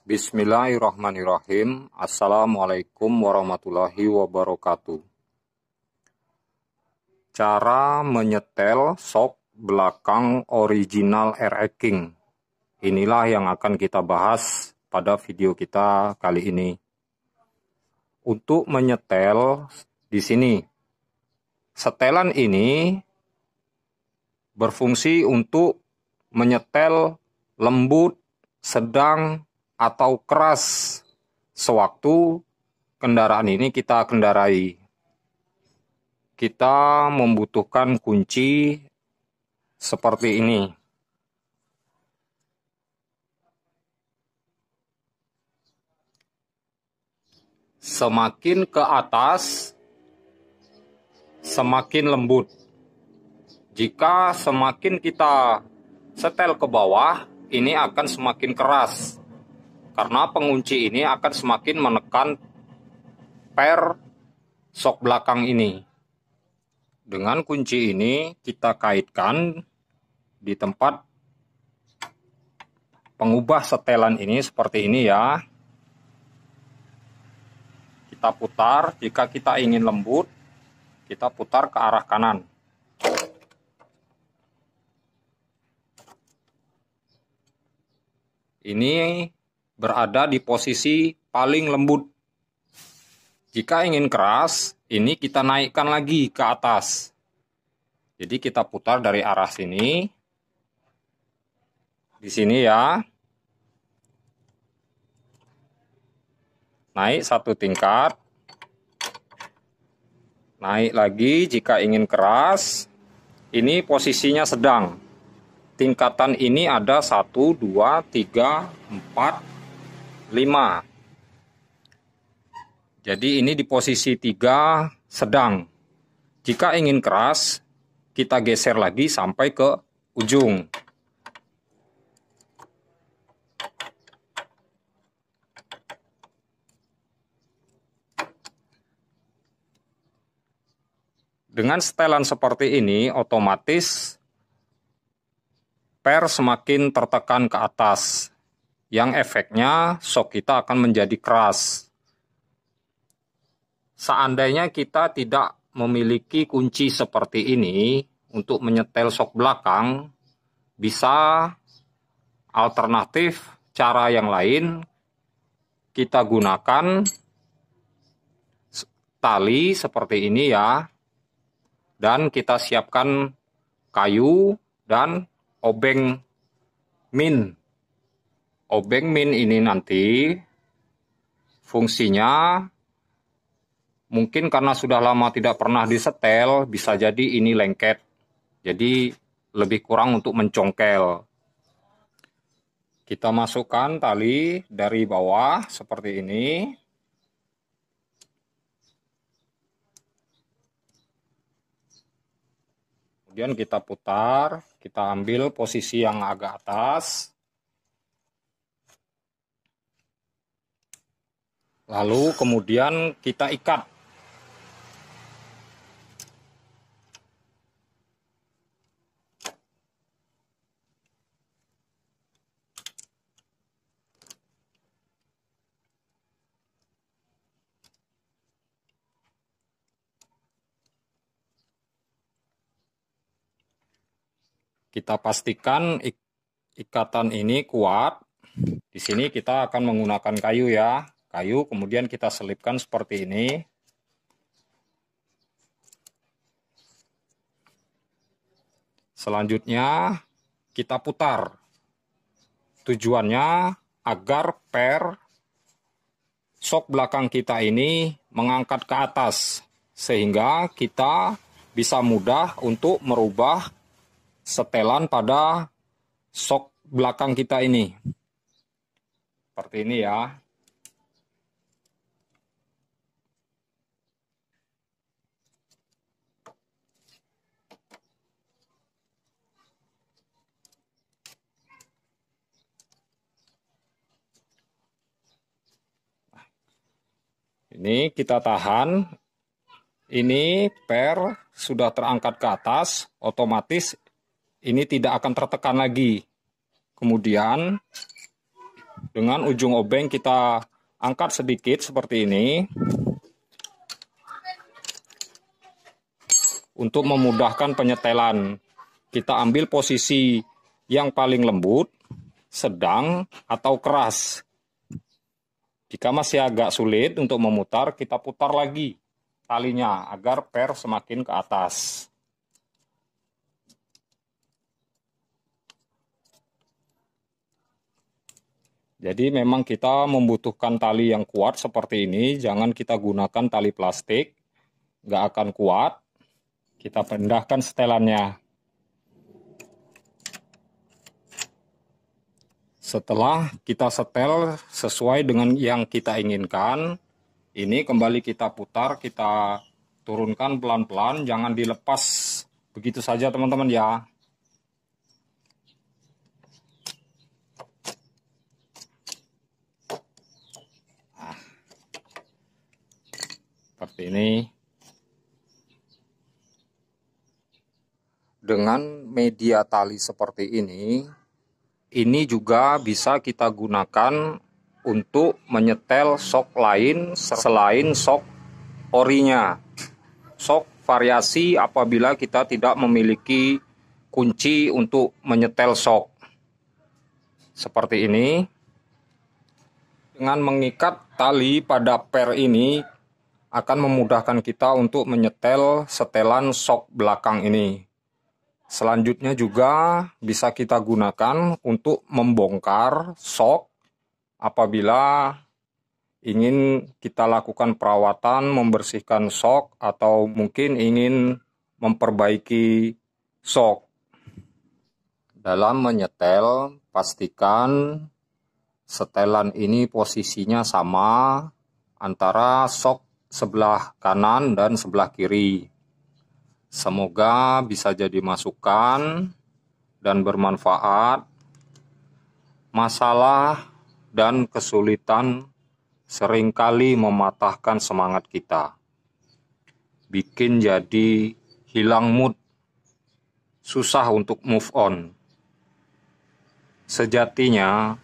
Bismillahirrahmanirrahim. Assalamualaikum warahmatullahi wabarakatuh. Cara menyetel sok belakang original RX King. Inilah yang akan kita bahas pada video kita kali ini. Untuk menyetel di sini, setelan ini berfungsi untuk menyetel lembut, sedang, atau keras sewaktu kendaraan ini kita kendarai. Kita membutuhkan kunci seperti ini. Semakin ke atas, semakin lembut. Jika semakin kita setel ke bawah, ini akan semakin keras. Karena pengunci ini akan semakin menekan per sok belakang ini. Dengan kunci ini kita kaitkan di tempat pengubah setelan ini seperti ini ya. Kita putar, jika kita ingin lembut, kita putar ke arah kanan. Ini berada di posisi paling lembut. Jika ingin keras, ini kita naikkan lagi ke atas. Jadi kita putar dari arah sini. Di sini ya. Naik satu tingkat. Naik lagi jika ingin keras. Ini posisinya sedang. Tingkatan ini ada 1, 2, 3, 4, 5. Jadi ini di posisi 3 sedang. Jika ingin keras, kita geser lagi sampai ke ujung. Dengan setelan seperti ini, otomatis per semakin tertekan ke atas yang efeknya sok kita akan menjadi keras. Seandainya kita tidak memiliki kunci seperti ini untuk menyetel sok belakang, bisa alternatif cara yang lain kita gunakan tali seperti ini ya. Dan kita siapkan kayu dan obeng min obeng min ini nanti fungsinya mungkin karena sudah lama tidak pernah disetel bisa jadi ini lengket jadi lebih kurang untuk mencongkel kita masukkan tali dari bawah seperti ini kemudian kita putar kita ambil posisi yang agak atas Lalu kemudian kita ikat. Kita pastikan ik ikatan ini kuat. Di sini kita akan menggunakan kayu ya kayu kemudian kita selipkan seperti ini selanjutnya kita putar tujuannya agar per sok belakang kita ini mengangkat ke atas sehingga kita bisa mudah untuk merubah setelan pada sok belakang kita ini seperti ini ya Ini kita tahan. Ini per sudah terangkat ke atas, otomatis ini tidak akan tertekan lagi. Kemudian dengan ujung obeng kita angkat sedikit seperti ini. Untuk memudahkan penyetelan, kita ambil posisi yang paling lembut, sedang atau keras. Jika masih agak sulit untuk memutar, kita putar lagi talinya agar per semakin ke atas. Jadi memang kita membutuhkan tali yang kuat seperti ini, jangan kita gunakan tali plastik, nggak akan kuat. Kita rendahkan setelannya. Setelah kita setel sesuai dengan yang kita inginkan, ini kembali kita putar, kita turunkan pelan-pelan, jangan dilepas begitu saja teman-teman ya. Nah, seperti ini. Dengan media tali seperti ini, ini juga bisa kita gunakan untuk menyetel sok lain selain sok orinya. Sok variasi apabila kita tidak memiliki kunci untuk menyetel sok. Seperti ini. Dengan mengikat tali pada per ini akan memudahkan kita untuk menyetel setelan sok belakang ini. Selanjutnya juga bisa kita gunakan untuk membongkar sok apabila ingin kita lakukan perawatan, membersihkan sok atau mungkin ingin memperbaiki sok. Dalam menyetel, pastikan setelan ini posisinya sama antara sok sebelah kanan dan sebelah kiri. Semoga bisa jadi masukan dan bermanfaat. Masalah dan kesulitan seringkali mematahkan semangat kita. Bikin jadi hilang mood, susah untuk move on. Sejatinya,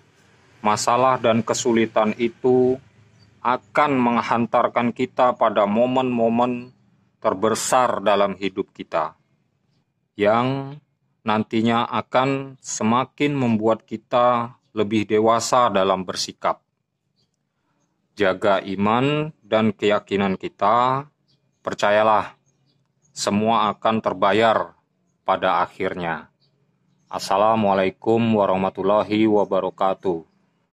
masalah dan kesulitan itu akan menghantarkan kita pada momen-momen terbesar dalam hidup kita yang nantinya akan semakin membuat kita lebih dewasa dalam bersikap. Jaga iman dan keyakinan kita, percayalah, semua akan terbayar pada akhirnya. Assalamualaikum warahmatullahi wabarakatuh.